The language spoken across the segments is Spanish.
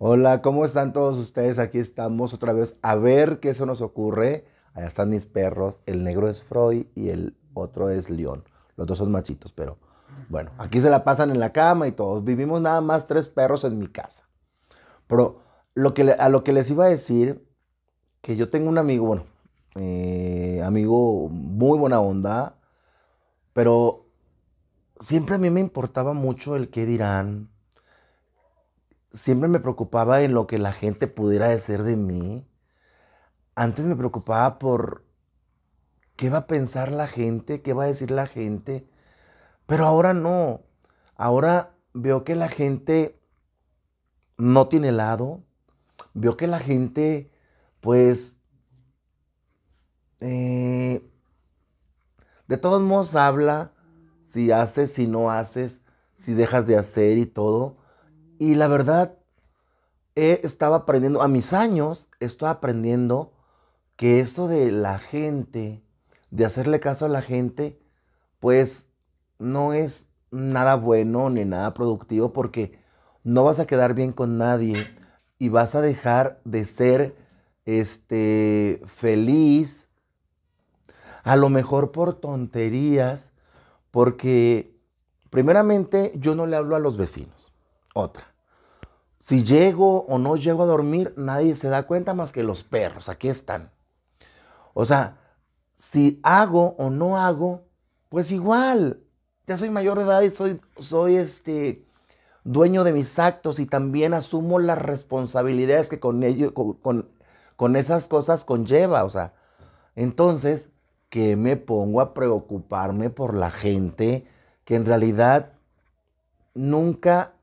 Hola, ¿cómo están todos ustedes? Aquí estamos otra vez a ver qué se nos ocurre. Allá están mis perros. El negro es Freud y el otro es León. Los dos son machitos, pero bueno, aquí se la pasan en la cama y todos. Vivimos nada más tres perros en mi casa. Pero lo que, a lo que les iba a decir, que yo tengo un amigo, bueno, eh, amigo muy buena onda, pero siempre a mí me importaba mucho el qué dirán, siempre me preocupaba en lo que la gente pudiera decir de mí. Antes me preocupaba por qué va a pensar la gente, qué va a decir la gente. Pero ahora no. Ahora veo que la gente no tiene lado. Veo que la gente, pues, eh, de todos modos habla si haces, si no haces, si dejas de hacer y todo y la verdad, he estado aprendiendo, a mis años, estoy aprendiendo que eso de la gente, de hacerle caso a la gente, pues no es nada bueno ni nada productivo porque no vas a quedar bien con nadie y vas a dejar de ser este feliz a lo mejor por tonterías porque primeramente yo no le hablo a los vecinos. Otra. Si llego o no llego a dormir, nadie se da cuenta más que los perros. Aquí están. O sea, si hago o no hago, pues igual. Ya soy mayor de edad y soy, soy este, dueño de mis actos y también asumo las responsabilidades que con, ello, con, esas cosas conlleva. O sea, entonces, ¿qué me pongo a preocuparme por la gente que en realidad nunca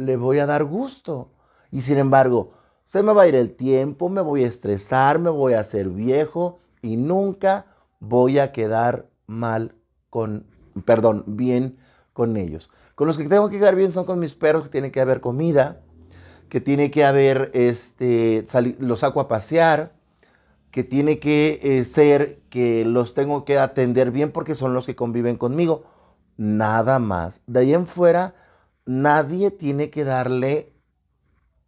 le voy a dar gusto. Y sin embargo, se me va a ir el tiempo, me voy a estresar, me voy a hacer viejo y nunca voy a quedar mal con, perdón, bien con ellos. Con los que tengo que quedar bien son con mis perros, que tiene que haber comida, que tiene que haber, este, los saco a pasear, que tiene que eh, ser que los tengo que atender bien porque son los que conviven conmigo. Nada más. De ahí en fuera, Nadie tiene que darle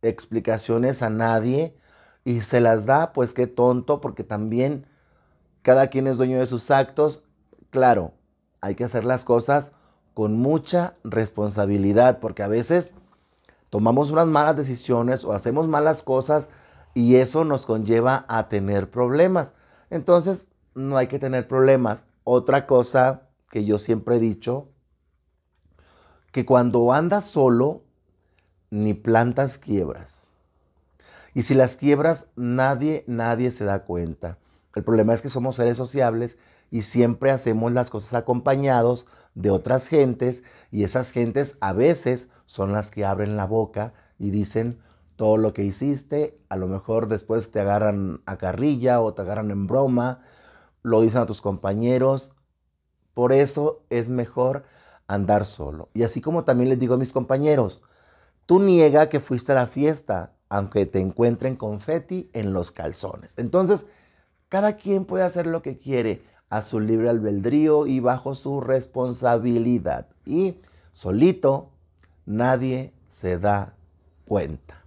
explicaciones a nadie y se las da, pues qué tonto, porque también cada quien es dueño de sus actos. Claro, hay que hacer las cosas con mucha responsabilidad, porque a veces tomamos unas malas decisiones o hacemos malas cosas y eso nos conlleva a tener problemas. Entonces, no hay que tener problemas. Otra cosa que yo siempre he dicho que cuando andas solo, ni plantas quiebras. Y si las quiebras, nadie, nadie se da cuenta. El problema es que somos seres sociables y siempre hacemos las cosas acompañados de otras gentes y esas gentes a veces son las que abren la boca y dicen todo lo que hiciste, a lo mejor después te agarran a carrilla o te agarran en broma, lo dicen a tus compañeros. Por eso es mejor andar solo. Y así como también les digo a mis compañeros, tú niega que fuiste a la fiesta, aunque te encuentren confeti en los calzones. Entonces, cada quien puede hacer lo que quiere a su libre albedrío y bajo su responsabilidad. Y solito nadie se da cuenta.